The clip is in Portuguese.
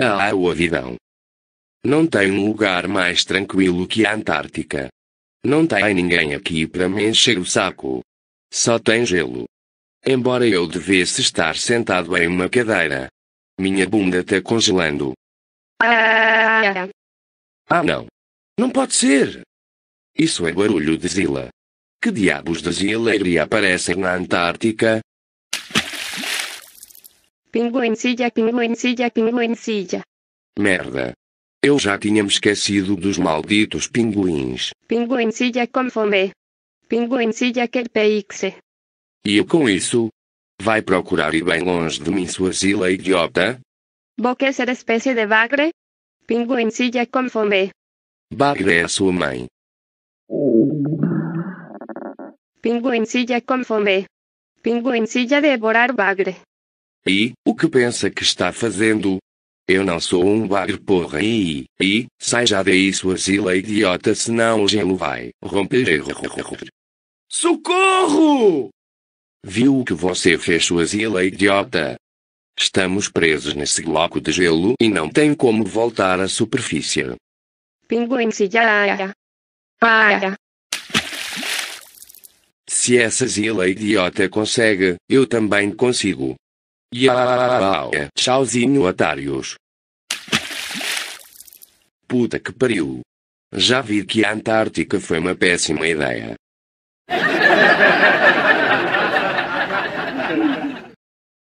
Ah, o avidão. Não tem um lugar mais tranquilo que a Antártica. Não tem ninguém aqui para me encher o saco. Só tem gelo. Embora eu devesse estar sentado em uma cadeira. Minha bunda está congelando. Ah, não. Não pode ser. Isso é barulho de Zila. Que diabos de zileiria aparecem na Antártica? Pinguencilha, pinguencilha, pinguencilha. Merda. Eu já tinha me esquecido dos malditos pinguins. Pinguencilha com fome. que quer peixe. E eu com isso? Vai procurar ir bem longe de mim sua zila idiota? Vou querer ser espécie de bagre? Pinguencilha com fome. Bagre é a sua mãe. Pinguencilha com fome. Pinguencilha devorar bagre. E, o que pensa que está fazendo? Eu não sou um bagre porra e, e, sai já daí sua zila idiota senão o gelo vai romper. Socorro! Viu o que você fez sua zila idiota? Estamos presos nesse bloco de gelo e não tem como voltar à superfície. Pinguim se para. Para. Se essa zila idiota consegue, eu também consigo. Iau, tchauzinho otários. Puta que pariu. Já vi que a Antártica foi uma péssima ideia.